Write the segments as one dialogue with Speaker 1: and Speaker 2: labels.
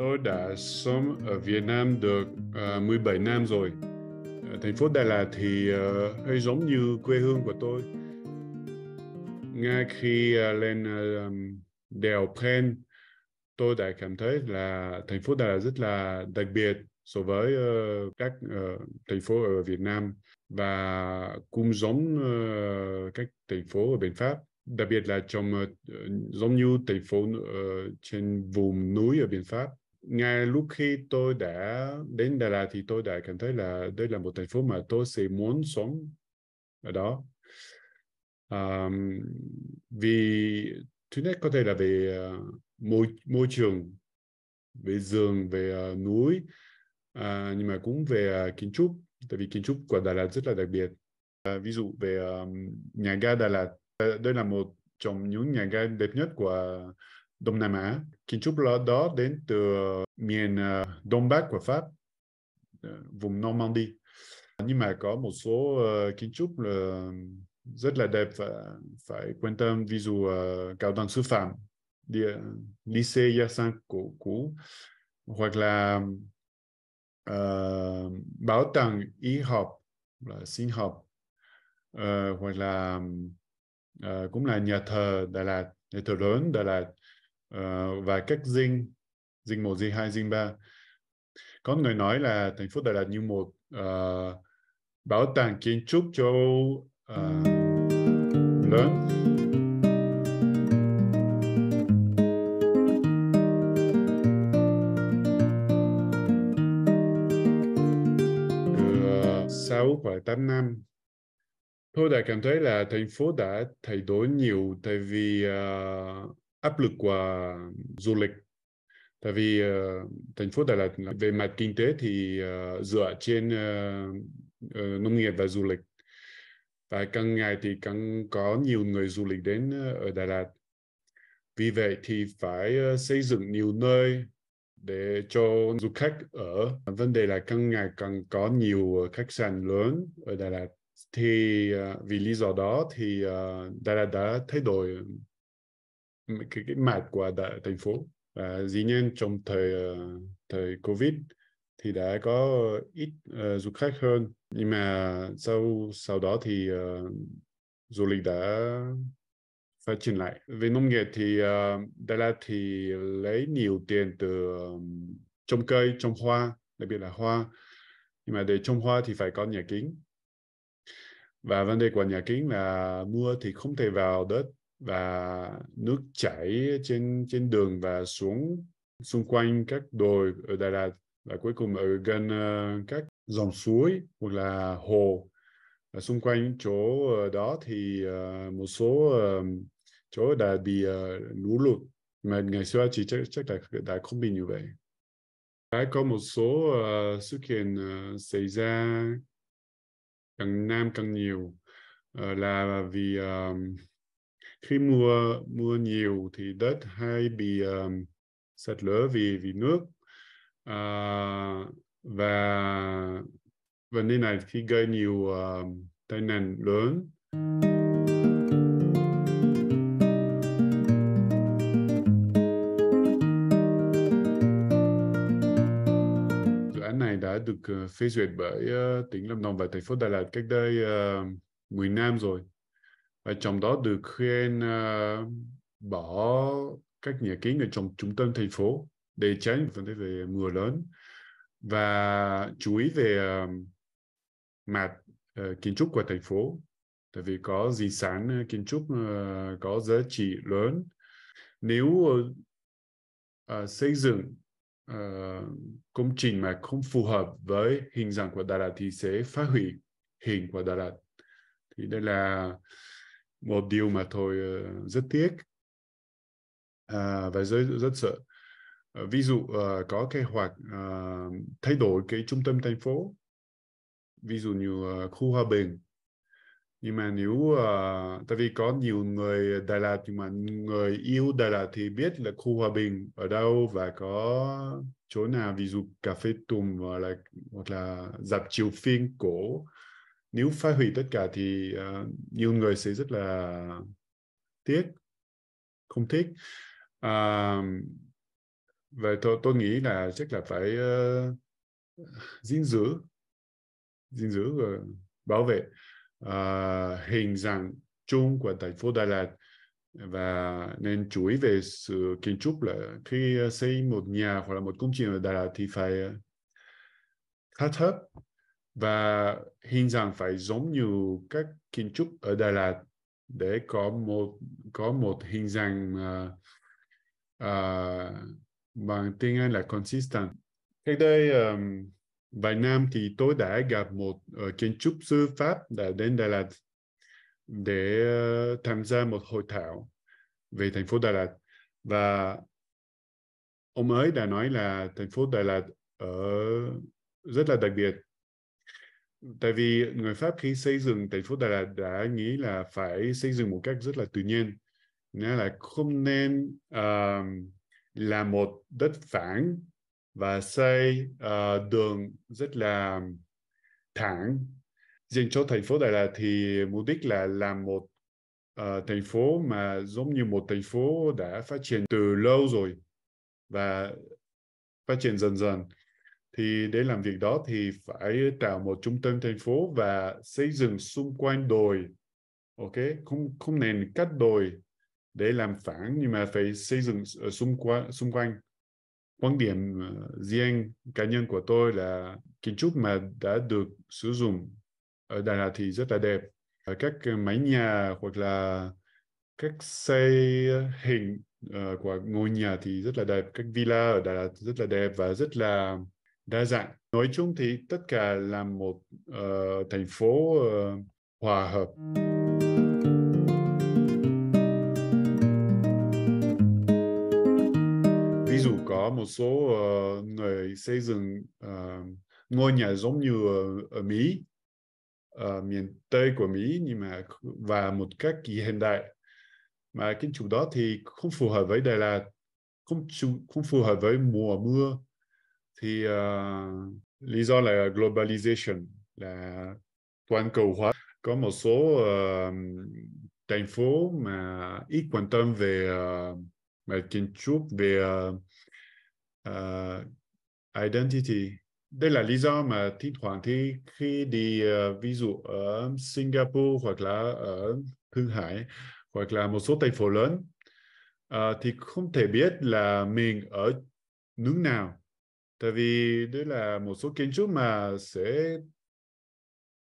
Speaker 1: Tôi đã sống ở Việt Nam được uh, ờ, 17 năm rồi. Ở thành phố Đà Lạt thì uh, hơi giống như quê hương của tôi. Ngay khi uh, lên uh, đèo Pren, tôi đã cảm thấy là thành phố Đà Lạt rất là đặc biệt so với uh, các uh, thành phố ở Việt Nam và cũng giống uh, các thành phố ở bên Pháp đặc biệt là trong uh, giống như thành phố uh, trên vùng núi ở bên Pháp ngay lúc khi tôi đã đến Đà Lạt thì tôi đã cảm thấy là đây là một thành phố mà tôi sẽ muốn sống ở đó um, vì thứ nhất có thể là về uh, môi môi trường về rừng về uh, núi uh, nhưng mà cũng về uh, kiến trúc tại vì kiến trúc của Đà Lạt rất là đặc biệt uh, ví dụ về um, nhà ga Đà Lạt đây là một trong những nhà ga đẹp nhất của Đông Nam Á. Kiến trúc đó đến từ miền ờ, Đông Bắc của Pháp, ờ, vùng Normandy. Nhưng mà có một số ờ, kiến trúc là rất là đẹp và phải quan tâm ví dụ cao đẳng sư phạm địa lycée Yassin cổ cũ hoặc là uh, bảo tàng y học là sinh học uh, hoặc là uh, cũng là nhà thờ Đà Lạt nhà thờ lớn Đà Lạt Ờ, và cách dinh dinh một dinh hai dinh ba có người nói là thành phố Đà Lạt như một uh, bảo tàng kiến trúc châu uh, lớn sáu và tám năm tôi đã cảm thấy là thành phố đã thay đổi nhiều tại vì uh, áp lực của du lịch tại vì uh, thành phố Đà Lạt về mặt kinh tế thì uh, dựa trên uh, uh, nông nghiệp và du lịch và càng ngày thì càng có nhiều người du lịch đến ở Đà Lạt vì vậy thì phải xây dựng nhiều nơi để cho du khách ở vấn đề là càng ngày càng có nhiều khách sạn lớn ở Đà Lạt thì uh, vì lý do đó thì uh, Đà Lạt đã thay đổi cái, cái mặt của đại thành phố và dĩ nhiên trong thời ờ, thời covid thì đã có ít uh, du khách hơn nhưng mà sau sau đó thì uh, du lịch đã phát triển lại về nông nghiệp thì uh, Đà Lạt thì lấy nhiều tiền từ um, trồng cây trồng hoa đặc biệt là hoa nhưng mà để trồng hoa thì phải có nhà kính và vấn đề của nhà kính là mưa thì không thể vào đất và nước chảy trên trên đường và xuống xung quanh các đồi ở Đà Lạt và cuối cùng ở gần ờ, các dòng suối hoặc là hồ và xung quanh chỗ ờ, đó thì ờ, một số chỗ đã bị lũ lụt mà ngày xưa chỉ chắc, chắc là đã không bị như vậy đã có một số sự kiện xảy ra càng nam càng nhiều là vì uh, khi mưa mưa nhiều thì đất hay bị um, sạt lở vì vì nước uh, và vấn đề này khi gây nhiều uh, tai nạn lớn dự án này đã được ờ, phê duyệt bởi uh, tỉnh lâm đồng và thành phố đà lạt cách đây uh, 10 năm rồi và trong đó được khuyên uh, ờ, bỏ các nhà kính ở trong trung tâm thành phố để tránh vấn đề về mưa lớn và chú ý về uh, mặt uh, kiến trúc của thành phố tại vì có di sản kiến trúc uh, có giá trị lớn nếu uh, uh, xây dựng uh, công trình mà không phù hợp với hình dạng của Đà Lạt thì sẽ phá hủy hình của Đà Lạt thì đây là một điều mà tôi ờ, rất tiếc à, và rất, rất sợ ờ, ví dụ ờ, có kế hoạch thay đổi cái trung tâm thành phố ví dụ như khu hòa bình nhưng mà nếu uh, tại vì có nhiều người Đà Lạt nhưng mà người yêu Đà Lạt thì biết là khu hòa bình ở đâu và có chỗ nào ví dụ cà phê tùng hoặc là hoặc là dạp chiếu phim cổ nếu phá hủy tất cả thì uh, nhiều người sẽ rất là tiếc không thích uh, vậy tôi tôi nghĩ là chắc là phải uh, giữ gìn giữ và bảo vệ uh, hình dạng chung của thành phố Đà Lạt và nên chú ý về sự kiến trúc là khi xây một nhà hoặc là một công trình ở Đà Lạt thì phải khá thấp và hình dạng phải giống như các kiến trúc ở Đà Lạt để có một có một hình dạng uh, uh, à, bằng tiếng Anh là consistent. Cách đây um, vài năm thì tôi đã gặp một uh, kiến trúc sư Pháp đã đến Đà Lạt để uh, tham gia một hội thảo về thành phố Đà Lạt và ông ấy đã nói là thành phố Đà Lạt ở rất là đặc biệt tại vì người Pháp khi xây dựng thành phố Đà Lạt đã nghĩ là phải xây dựng một cách rất là tự nhiên nghĩa là không nên uh, là một đất phẳng và xây uh, đường rất là thẳng dành cho thành phố Đà Lạt thì mục đích là làm một uh, thành phố mà giống như một thành phố đã phát triển từ lâu rồi và phát triển dần dần thì để làm việc đó thì phải tạo một trung tâm thành phố và xây dựng xung quanh đồi ok không không nên cắt đồi để làm phản nhưng mà phải xây dựng xung quanh xung quanh quan điểm ờ, riêng cá nhân của tôi là kiến trúc mà đã được sử dụng ở Đà Lạt thì rất là đẹp ở các ờ, mái nhà hoặc là các xây hình ờ, của ngôi nhà thì rất là đẹp các villa ở Đà Lạt rất là đẹp và rất là đa dạng nói chung thì tất cả là một uh, thành phố uh, hòa hợp ví dụ có một số uh, người xây dựng uh, ngôi nhà giống như ở, ở Mỹ ở miền Tây của Mỹ nhưng mà và một cách kỳ hiện đại mà kiến trúc đó thì không phù hợp với Đà Lạt không không phù hợp với mùa mưa thì uh, lý do là globalization là toàn cầu hóa có một số uh, thành phố mà ít quan tâm về uh, kiến trúc về uh, uh, identity đây là lý do mà thỉnh thoảng thì khi đi uh, ví dụ ở Singapore hoặc là ở Thượng Hải hoặc là một số thành phố lớn uh, thì không thể biết là mình ở nước nào tại vì đấy là một số kiến trúc mà sẽ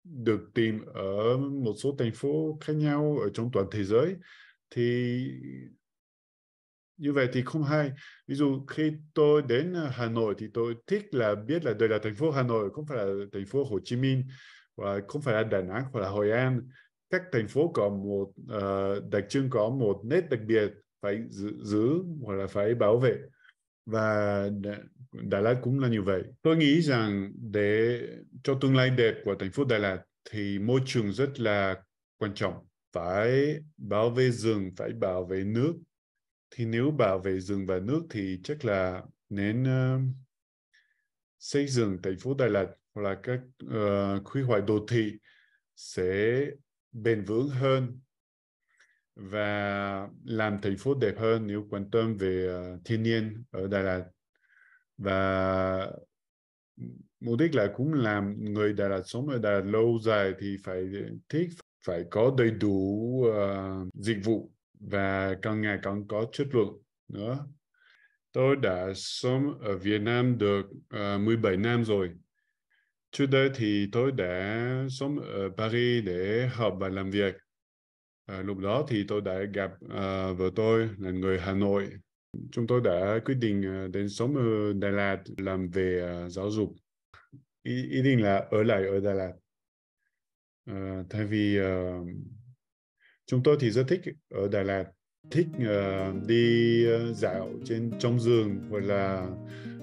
Speaker 1: được tìm ở một số thành phố khác nhau ở trong toàn thế giới thì như vậy thì không hay ví dụ khi tôi đến Hà Nội thì tôi thích là biết là đây là thành phố Hà Nội không phải là thành phố Hồ Chí Minh và không phải là Đà Nẵng hoặc là Hội An các thành phố có một uh, đặc trưng có một nét đặc biệt phải giữ, giữ hoặc là phải bảo vệ và Đà Lạt cũng là như vậy. Tôi nghĩ rằng để cho tương lai đẹp của thành phố Đà Lạt thì môi trường rất là quan trọng. Phải bảo vệ rừng, phải bảo vệ nước. Thì nếu bảo vệ rừng và nước thì chắc là nên uh, xây dựng thành phố Đà Lạt hoặc là các uh, quy hoạch đô thị sẽ bền vững hơn và làm thành phố đẹp hơn nếu quan tâm về uh, thiên nhiên ở Đà Lạt và mục đích là cũng làm người Đà Lạt sống ở Đà Lạt lâu dài thì phải thích phải có đầy đủ uh, dịch vụ và càng ngày càng có chất lượng nữa tôi đã sống ở Việt Nam được uh, ờ, 17 năm rồi trước đây thì tôi đã sống ở Paris để học và làm việc Ờ, lúc đó thì tôi đã gặp à, vợ tôi là người Hà Nội. Chúng tôi đã quyết định ờ, đến sống ở Đà Lạt làm về à, giáo dục. Ý, ý định là ở lại ở Đà Lạt. À, tại vì à, chúng tôi thì rất thích ở Đà Lạt thích uh, đi uh, dạo trên trong rừng hoặc là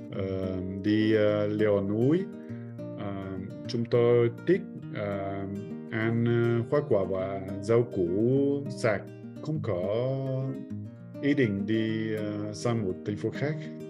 Speaker 1: uh, đi uh, leo núi uh, chúng tôi thích uh, ăn ờ, hoa quả và rau củ sạch không có ý định đi ờ, sang một thành phố khác